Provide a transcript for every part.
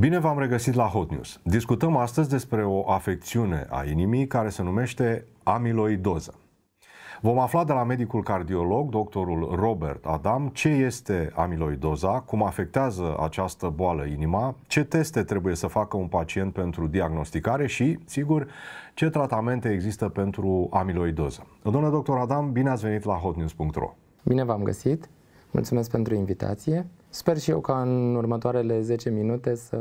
Bine v-am regăsit la Hot News. Discutăm astăzi despre o afecțiune a inimii care se numește amiloidoză. Vom afla de la medicul cardiolog, doctorul Robert Adam, ce este amiloidoza, cum afectează această boală inima, ce teste trebuie să facă un pacient pentru diagnosticare și, sigur, ce tratamente există pentru amiloidoză. Domnule doctor Adam, bine ați venit la hotnews.ro. Bine v-am găsit, mulțumesc pentru invitație. Sper și eu ca în următoarele 10 minute să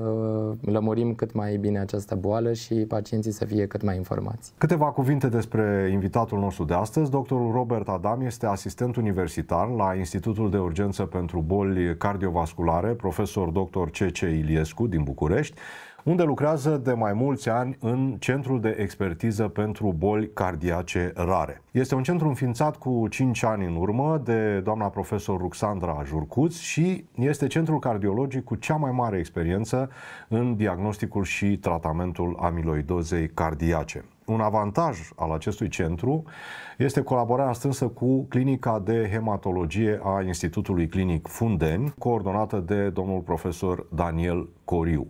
lămurim cât mai bine această boală și pacienții să fie cât mai informați. Câteva cuvinte despre invitatul nostru de astăzi. Doctorul Robert Adam este asistent universitar la Institutul de Urgență pentru Boli Cardiovasculare, profesor dr. C.C. Iliescu din București unde lucrează de mai mulți ani în Centrul de Expertiză pentru Boli Cardiace Rare. Este un centru înființat cu 5 ani în urmă de doamna profesor Ruxandra Jurcuț și este centrul cardiologic cu cea mai mare experiență în diagnosticul și tratamentul amiloidozei cardiace un avantaj al acestui centru este colaborarea strânsă cu Clinica de Hematologie a Institutului Clinic Fundeni, coordonată de domnul profesor Daniel Coriu.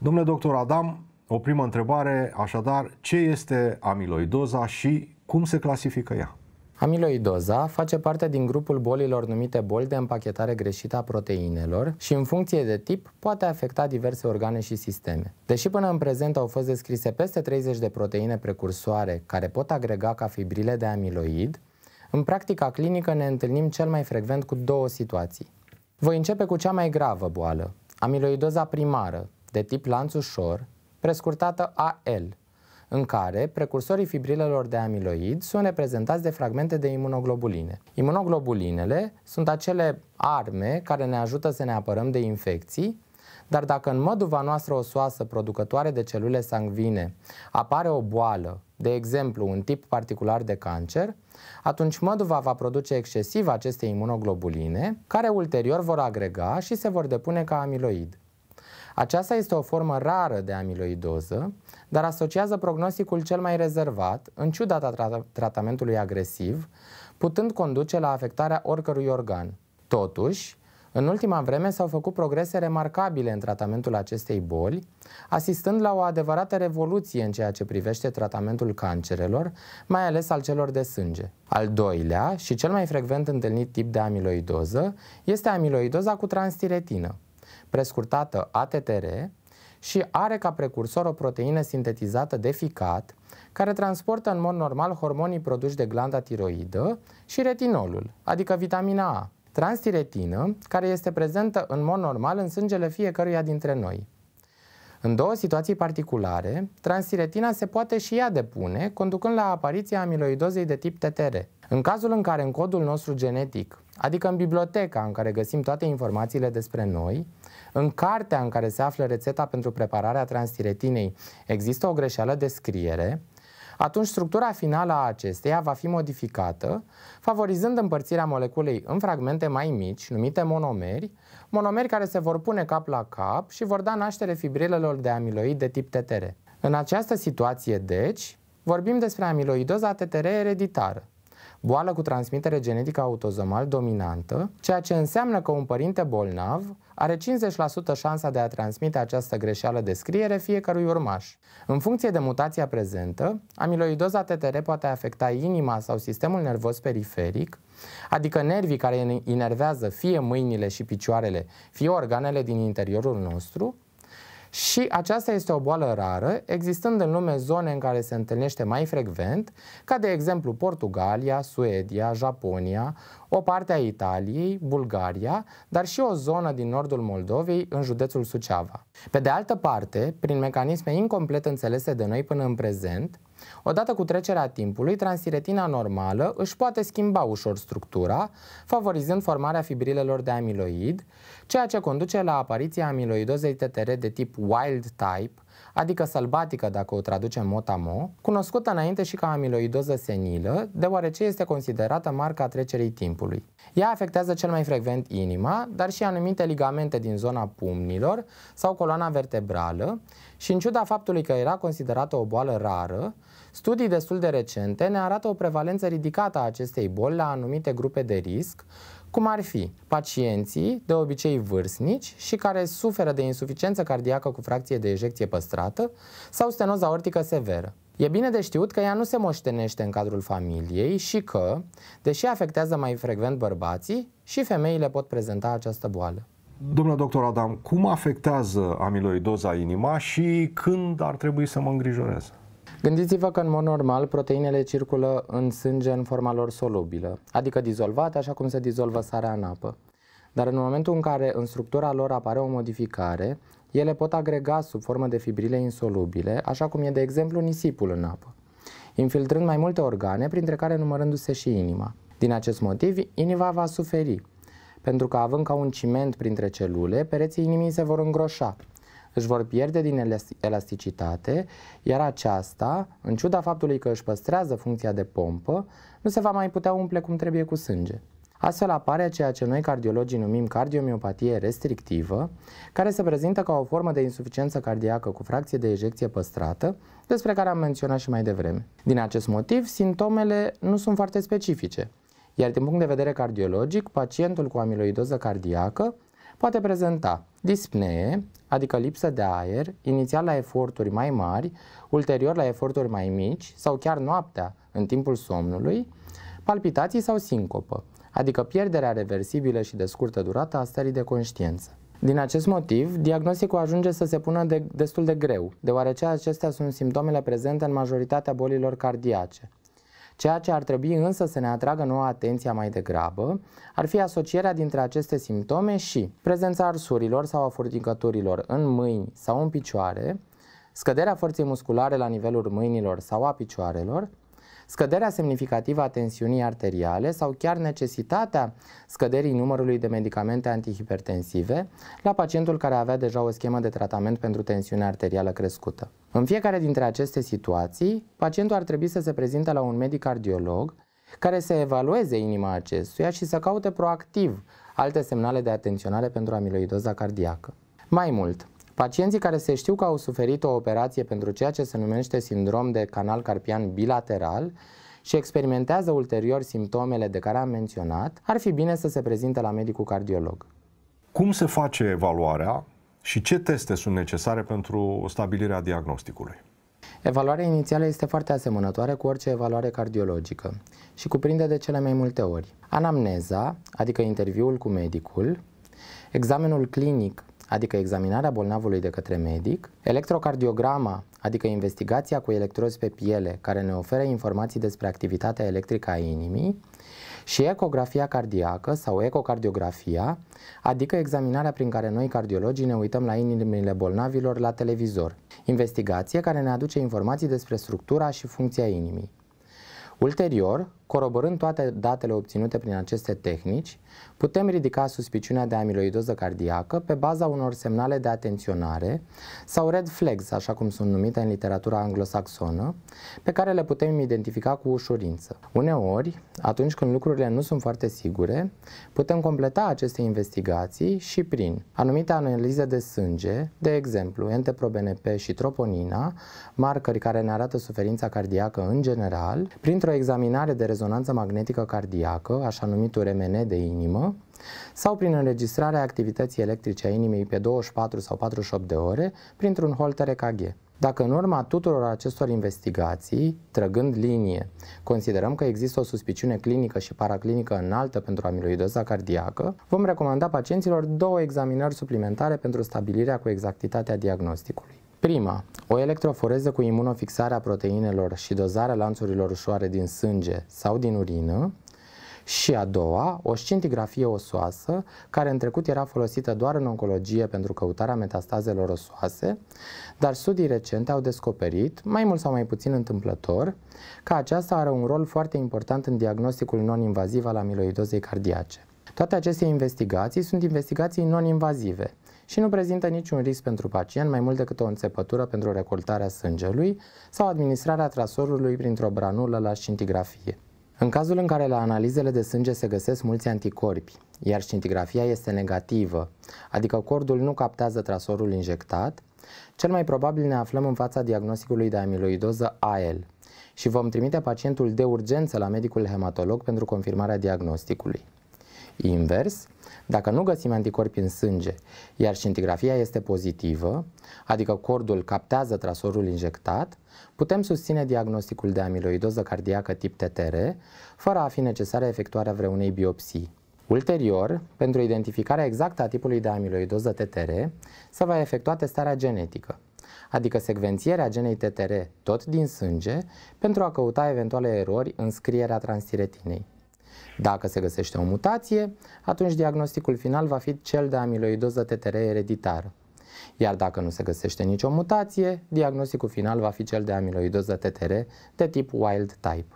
Domnule doctor Adam, o primă întrebare, așadar, ce este amiloidoza și cum se clasifică ea? Amiloidoza face parte din grupul bolilor numite boli de împachetare greșită a proteinelor și în funcție de tip poate afecta diverse organe și sisteme. Deși până în prezent au fost descrise peste 30 de proteine precursoare care pot agrega ca fibrile de amiloid, în practica clinică ne întâlnim cel mai frecvent cu două situații. Voi începe cu cea mai gravă boală, amiloidoza primară, de tip lanț ușor, prescurtată AL, în care precursorii fibrilelor de amiloid sunt reprezentați de fragmente de imunoglobuline. Imunoglobulinele sunt acele arme care ne ajută să ne apărăm de infecții, dar dacă în măduva noastră osoasă producătoare de celule sanguine apare o boală, de exemplu un tip particular de cancer, atunci măduva va produce excesiv aceste imunoglobuline, care ulterior vor agrega și se vor depune ca amiloid. Aceasta este o formă rară de amiloidoză, dar asociază prognosticul cel mai rezervat, în ciuda tra- tratamentului agresiv, putând conduce la afectarea oricărui organ. Totuși, în ultima vreme s-au făcut progrese remarcabile în tratamentul acestei boli, asistând la o adevărată revoluție în ceea ce privește tratamentul cancerelor, mai ales al celor de sânge. Al doilea și cel mai frecvent întâlnit tip de amiloidoză este amiloidoza cu transtiretină prescurtată ATTR, și are ca precursor o proteină sintetizată de ficat, care transportă în mod normal hormonii produși de glanda tiroidă și retinolul, adică vitamina A, transtiretină, care este prezentă în mod normal în sângele fiecăruia dintre noi. În două situații particulare, transtiretina se poate și ea depune, conducând la apariția amiloidozei de tip TTR. În cazul în care în codul nostru genetic, adică în biblioteca în care găsim toate informațiile despre noi, în cartea în care se află rețeta pentru prepararea transtiretinei există o greșeală de scriere, atunci structura finală a acesteia va fi modificată, favorizând împărțirea moleculei în fragmente mai mici, numite monomeri, monomeri care se vor pune cap la cap și vor da naștere fibrilelor de amiloid de tip TTR. În această situație, deci, vorbim despre amiloidoza TTR ereditară, boală cu transmitere genetică autozomal dominantă, ceea ce înseamnă că un părinte bolnav are 50% șansa de a transmite această greșeală de scriere fiecărui urmaș. În funcție de mutația prezentă, amiloidoza TTR poate afecta inima sau sistemul nervos periferic, adică nervii care inervează fie mâinile și picioarele, fie organele din interiorul nostru, și aceasta este o boală rară, existând în lume zone în care se întâlnește mai frecvent, ca de exemplu Portugalia, Suedia, Japonia, o parte a Italiei, Bulgaria, dar și o zonă din nordul Moldovei în județul Suceava. Pe de altă parte, prin mecanisme incomplet înțelese de noi până în prezent, Odată cu trecerea timpului, transiretina normală își poate schimba ușor structura, favorizând formarea fibrilelor de amiloid, ceea ce conduce la apariția amiloidozei TTR de tip wild type, adică sălbatică dacă o traducem motamo, cunoscută înainte și ca amiloidoză senilă, deoarece este considerată marca trecerii timpului. Ea afectează cel mai frecvent inima, dar și anumite ligamente din zona pumnilor sau coloana vertebrală și în ciuda faptului că era considerată o boală rară, studii destul de recente ne arată o prevalență ridicată a acestei boli la anumite grupe de risc, cum ar fi pacienții, de obicei vârstnici și care suferă de insuficiență cardiacă cu fracție de ejecție păstrată sau stenoza aortică severă. E bine de știut că ea nu se moștenește în cadrul familiei și că, deși afectează mai frecvent bărbații, și femeile pot prezenta această boală. Domnule doctor Adam, cum afectează amiloidoza inima și când ar trebui să mă îngrijorez? Gândiți-vă că în mod normal proteinele circulă în sânge în forma lor solubilă, adică dizolvate așa cum se dizolvă sarea în apă. Dar în momentul în care în structura lor apare o modificare, ele pot agrega sub formă de fibrile insolubile, așa cum e de exemplu nisipul în apă, infiltrând mai multe organe, printre care numărându-se și inima. Din acest motiv, inima va suferi, pentru că având ca un ciment printre celule, pereții inimii se vor îngroșa, își vor pierde din elasticitate, iar aceasta, în ciuda faptului că își păstrează funcția de pompă, nu se va mai putea umple cum trebuie cu sânge. Astfel apare ceea ce noi cardiologii numim cardiomiopatie restrictivă, care se prezintă ca o formă de insuficiență cardiacă cu fracție de ejecție păstrată, despre care am menționat și mai devreme. Din acest motiv, simptomele nu sunt foarte specifice, iar din punct de vedere cardiologic, pacientul cu amiloidoză cardiacă poate prezenta dispnee, adică lipsă de aer, inițial la eforturi mai mari, ulterior la eforturi mai mici sau chiar noaptea, în timpul somnului, palpitații sau sincopă, adică pierderea reversibilă și de scurtă durată a stării de conștiință. Din acest motiv, diagnosticul ajunge să se pună de, destul de greu, deoarece acestea sunt simptomele prezente în majoritatea bolilor cardiace. Ceea ce ar trebui însă să ne atragă nouă atenția mai degrabă ar fi asocierea dintre aceste simptome și prezența arsurilor sau a furticăturilor în mâini sau în picioare, scăderea forței musculare la nivelul mâinilor sau a picioarelor, scăderea semnificativă a tensiunii arteriale sau chiar necesitatea scăderii numărului de medicamente antihipertensive la pacientul care avea deja o schemă de tratament pentru tensiune arterială crescută. În fiecare dintre aceste situații, pacientul ar trebui să se prezinte la un medic cardiolog care să evalueze inima acestuia și să caute proactiv alte semnale de atenționare pentru amiloidoza cardiacă. Mai mult, Pacienții care se știu că au suferit o operație pentru ceea ce se numește sindrom de canal carpian bilateral și experimentează ulterior simptomele de care am menționat, ar fi bine să se prezinte la medicul cardiolog. Cum se face evaluarea și ce teste sunt necesare pentru stabilirea diagnosticului? Evaluarea inițială este foarte asemănătoare cu orice evaluare cardiologică și cuprinde de cele mai multe ori anamneza, adică interviul cu medicul, examenul clinic adică examinarea bolnavului de către medic, electrocardiograma, adică investigația cu electrozi pe piele, care ne oferă informații despre activitatea electrică a inimii, și ecografia cardiacă sau ecocardiografia, adică examinarea prin care noi cardiologii ne uităm la inimile bolnavilor la televizor, investigație care ne aduce informații despre structura și funcția inimii. Ulterior, Coroborând toate datele obținute prin aceste tehnici, putem ridica suspiciunea de amiloidoză cardiacă pe baza unor semnale de atenționare sau red flags, așa cum sunt numite în literatura anglosaxonă, pe care le putem identifica cu ușurință. Uneori, atunci când lucrurile nu sunt foarte sigure, putem completa aceste investigații și prin anumite analize de sânge, de exemplu, NT-proBNP și troponina, marcări care ne arată suferința cardiacă în general, printr-o examinare de rezultate rezonanță magnetică cardiacă, așa numitul RMN de inimă, sau prin înregistrarea activității electrice a inimii pe 24 sau 48 de ore printr-un holter EKG. Dacă în urma tuturor acestor investigații, trăgând linie, considerăm că există o suspiciune clinică și paraclinică înaltă pentru amiloidoza cardiacă, vom recomanda pacienților două examinări suplimentare pentru stabilirea cu exactitatea diagnosticului. Prima, o electroforeză cu imunofixarea proteinelor și dozarea lanțurilor ușoare din sânge sau din urină. Și a doua, o scintigrafie osoasă, care în trecut era folosită doar în oncologie pentru căutarea metastazelor osoase, dar studii recente au descoperit, mai mult sau mai puțin întâmplător, că aceasta are un rol foarte important în diagnosticul non-invaziv al amiloidozei cardiace. Toate aceste investigații sunt investigații non-invazive, și nu prezintă niciun risc pentru pacient mai mult decât o înțepătură pentru recoltarea sângelui sau administrarea trasorului printr-o branulă la scintigrafie. În cazul în care la analizele de sânge se găsesc mulți anticorpi, iar scintigrafia este negativă, adică cordul nu captează trasorul injectat, cel mai probabil ne aflăm în fața diagnosticului de amiloidoză AL și vom trimite pacientul de urgență la medicul hematolog pentru confirmarea diagnosticului. Invers, dacă nu găsim anticorpi în sânge, iar scintigrafia este pozitivă, adică cordul captează trasorul injectat, putem susține diagnosticul de amiloidoză cardiacă tip TTR, fără a fi necesară efectuarea vreunei biopsii. Ulterior, pentru identificarea exactă a tipului de amiloidoză TTR, se va efectua testarea genetică, adică secvențierea genei TTR tot din sânge pentru a căuta eventuale erori în scrierea transtiretinei. Dacă se găsește o mutație, atunci diagnosticul final va fi cel de amiloidoză TTR ereditară. Iar dacă nu se găsește nicio mutație, diagnosticul final va fi cel de amiloidoză TTR de tip wild type.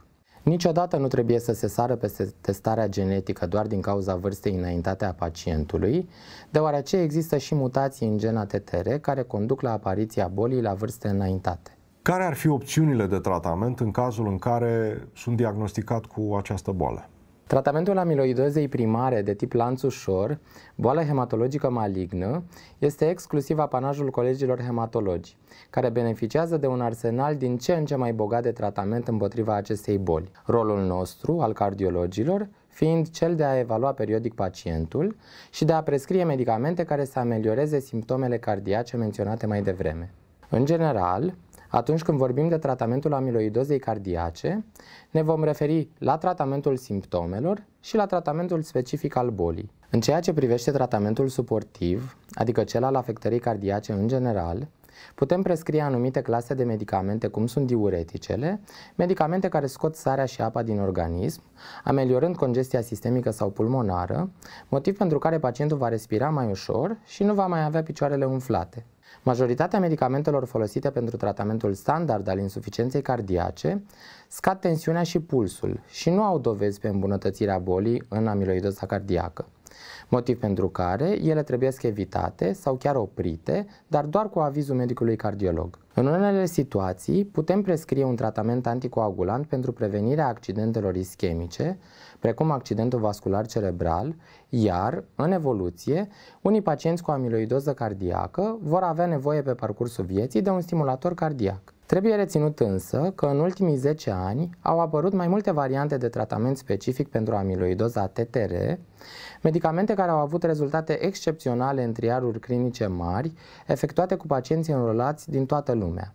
Niciodată nu trebuie să se sară peste testarea genetică doar din cauza vârstei înaintate a pacientului, deoarece există și mutații în gena TTR care conduc la apariția bolii la vârste înaintate. Care ar fi opțiunile de tratament în cazul în care sunt diagnosticat cu această boală? Tratamentul amiloidozei primare de tip lanț ușor, boală hematologică malignă, este exclusiv apanajul colegilor hematologi, care beneficiază de un arsenal din ce în ce mai bogat de tratament împotriva acestei boli. Rolul nostru, al cardiologilor, fiind cel de a evalua periodic pacientul și de a prescrie medicamente care să amelioreze simptomele cardiace menționate mai devreme. În general, atunci când vorbim de tratamentul amiloidozei cardiace, ne vom referi la tratamentul simptomelor și la tratamentul specific al bolii. În ceea ce privește tratamentul suportiv, adică cel al afectării cardiace în general, Putem prescrie anumite clase de medicamente, cum sunt diureticele, medicamente care scot sarea și apa din organism, ameliorând congestia sistemică sau pulmonară, motiv pentru care pacientul va respira mai ușor și nu va mai avea picioarele umflate. Majoritatea medicamentelor folosite pentru tratamentul standard al insuficienței cardiace scad tensiunea și pulsul și nu au dovezi pe îmbunătățirea bolii în amiloidoza cardiacă. Motiv pentru care ele trebuie evitate sau chiar oprite, dar doar cu avizul medicului cardiolog. În unele situații, putem prescrie un tratament anticoagulant pentru prevenirea accidentelor ischemice, precum accidentul vascular cerebral, iar, în evoluție, unii pacienți cu amiloidoză cardiacă vor avea nevoie pe parcursul vieții de un stimulator cardiac. Trebuie reținut însă că în ultimii 10 ani au apărut mai multe variante de tratament specific pentru amiloidoza TTR, medicamente care au avut rezultate excepționale în triaruri clinice mari, efectuate cu pacienți înrolați din toată lumea.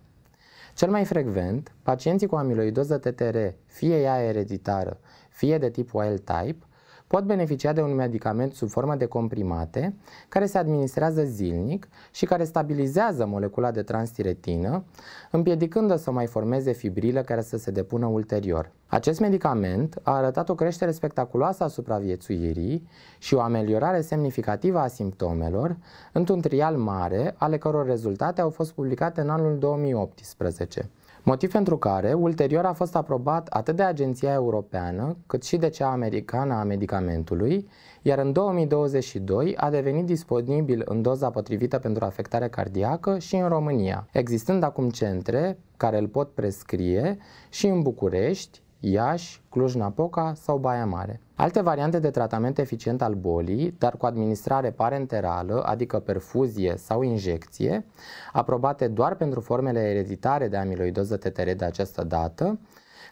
Cel mai frecvent, pacienții cu amiloidoză TTR, fie ea ereditară, fie de tip wild type, pot beneficia de un medicament sub formă de comprimate care se administrează zilnic și care stabilizează molecula de transtiretină, împiedicând-o să mai formeze fibrilă care să se depună ulterior. Acest medicament a arătat o creștere spectaculoasă a supraviețuirii și o ameliorare semnificativă a simptomelor într-un trial mare, ale căror rezultate au fost publicate în anul 2018. Motiv pentru care ulterior a fost aprobat atât de Agenția Europeană cât și de cea americană a medicamentului, iar în 2022 a devenit disponibil în doza potrivită pentru afectare cardiacă și în România, existând acum centre care îl pot prescrie și în București, Iași, Cluj-Napoca sau Baia Mare. Alte variante de tratament eficient al bolii, dar cu administrare parenterală, adică perfuzie sau injecție, aprobate doar pentru formele ereditare de amiloidoză TTR de această dată,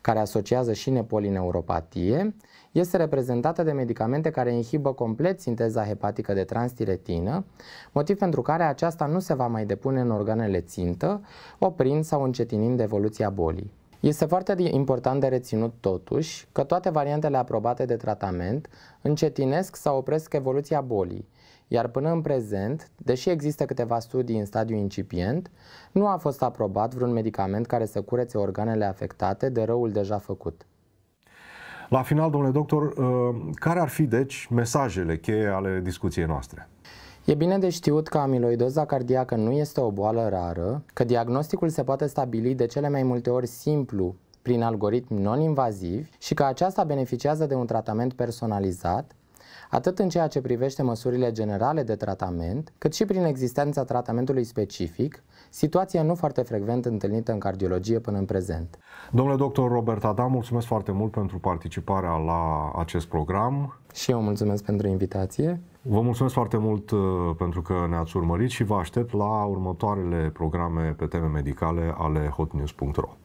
care asociază și nepolineuropatie, este reprezentată de medicamente care inhibă complet sinteza hepatică de transtiretină, motiv pentru care aceasta nu se va mai depune în organele țintă, oprind sau încetinind evoluția bolii. Este foarte important de reținut totuși că toate variantele aprobate de tratament încetinesc sau opresc evoluția bolii, iar până în prezent, deși există câteva studii în stadiu incipient, nu a fost aprobat vreun medicament care să curețe organele afectate de răul deja făcut. La final, domnule doctor, uh, care ar fi, deci, mesajele cheie ale discuției noastre? E bine de știut că amiloidoza cardiacă nu este o boală rară, că diagnosticul se poate stabili de cele mai multe ori simplu prin algoritmi non-invazivi și că aceasta beneficiază de un tratament personalizat, atât în ceea ce privește măsurile generale de tratament, cât și prin existența tratamentului specific, situație nu foarte frecvent întâlnită în cardiologie până în prezent. Domnule doctor Robert Adam, mulțumesc foarte mult pentru participarea la acest program. Și eu mulțumesc pentru invitație. Vă mulțumesc foarte mult uh, pentru că ne-ați urmărit și vă aștept la următoarele programe pe teme medicale ale hotnews.ro.